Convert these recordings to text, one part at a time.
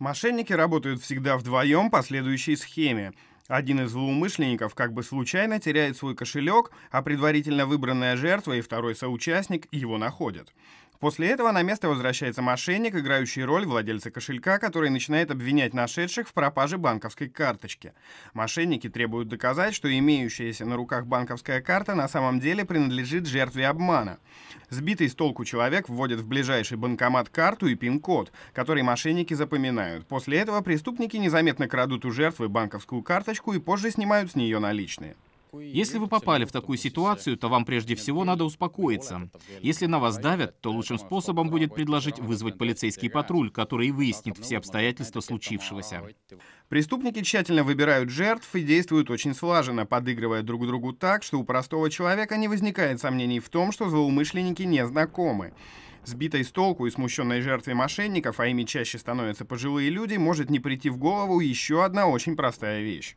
Мошенники работают всегда вдвоем по следующей схеме. Один из злоумышленников как бы случайно теряет свой кошелек, а предварительно выбранная жертва и второй соучастник его находят. После этого на место возвращается мошенник, играющий роль владельца кошелька, который начинает обвинять нашедших в пропаже банковской карточки. Мошенники требуют доказать, что имеющаяся на руках банковская карта на самом деле принадлежит жертве обмана. Сбитый с толку человек вводит в ближайший банкомат карту и пин-код, который мошенники запоминают. После этого преступники незаметно крадут у жертвы банковскую карточку и позже снимают с нее наличные. Если вы попали в такую ситуацию, то вам прежде всего надо успокоиться. Если на вас давят, то лучшим способом будет предложить вызвать полицейский патруль, который выяснит все обстоятельства случившегося. Преступники тщательно выбирают жертв и действуют очень слаженно, подыгрывая друг другу так, что у простого человека не возникает сомнений в том, что злоумышленники не знакомы. Сбитой с толку и смущенной жертве мошенников, а ими чаще становятся пожилые люди, может не прийти в голову еще одна очень простая вещь.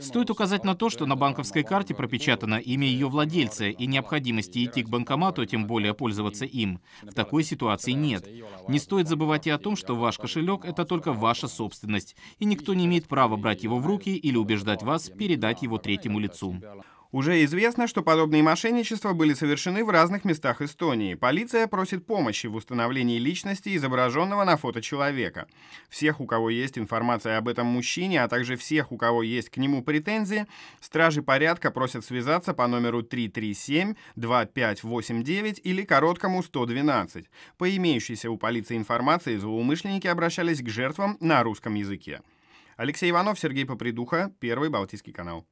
Стоит указать на то, что на банковской карте пропечатано имя ее владельца, и необходимости идти к банкомату, а тем более пользоваться им, в такой ситуации нет. Не стоит забывать и о том, что ваш кошелек — это только ваша собственность, и никто не имеет права брать его в руки или убеждать вас передать его третьему лицу. Уже известно, что подобные мошенничества были совершены в разных местах Эстонии. Полиция просит помощи в установлении личности изображенного на фото человека. Всех, у кого есть информация об этом мужчине, а также всех, у кого есть к нему претензии, стражи порядка просят связаться по номеру 337-2589 или короткому 112. По имеющейся у полиции информации, злоумышленники обращались к жертвам на русском языке. Алексей Иванов, Сергей Попридуха, Первый Балтийский канал.